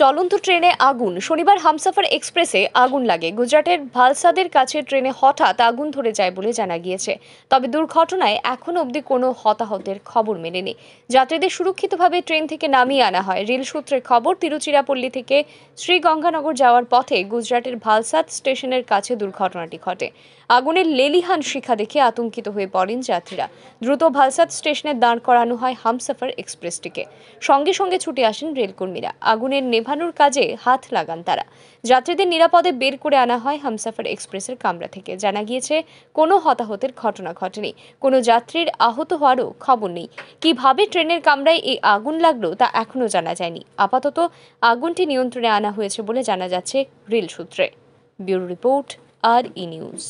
চলন্ত ট্রেনে আগুন শনিবার হামসাফার এক্সপ্রেসে আগুন লাগে গুজরাটের ভালসাদের কাছে ট্রেনে হঠাৎ আগুন ধরে যায় বলে জানা গিয়েছে তবে দুর্ঘটনায় এখন অবধি কোনো হতাহতের খবর মেলেনি যাত্রীদের সুরক্ষিতভাবে ট্রেন থেকে নামিয়ে আনা হয় রেল সূত্রের খবর তিরুচিরাপল্লী থেকে শ্রীগঙ্গানগর যাওয়ার পথে গুজরাটের ভালসাদ স্টেশনের কাছে দুর্ঘটনাটি ঘটে আগুনের লেলিহান শিখা দেখে আতঙ্কিত হয়ে পড়েন যাত্রীরা দ্রুত ভালসাদ স্টেশনে দাঁড় করানো হয় হামসাফার এক্সপ্রেসটিকে সঙ্গে সঙ্গে ছুটে আসেন রেলকর্মীরা আগুনের নেভানোর কাজে হাত লাগান তারা যাত্রীদের নিরাপদে বের করে আনা হয় হামসাফার এক্সপ্রেসের কামরা থেকে জানা গিয়েছে কোনো হতাহতের ঘটনা ঘটেনি কোনো যাত্রীর আহত হওয়ারও খবর নেই কিভাবে ট্রেনের কামরায় এই আগুন লাগলো তা এখনও জানা যায়নি আপাতত আগুনটি নিয়ন্ত্রণে আনা হয়েছে বলে জানা যাচ্ছে রেল সূত্রে ব্যুরো রিপোর্ট আর ই নিউজ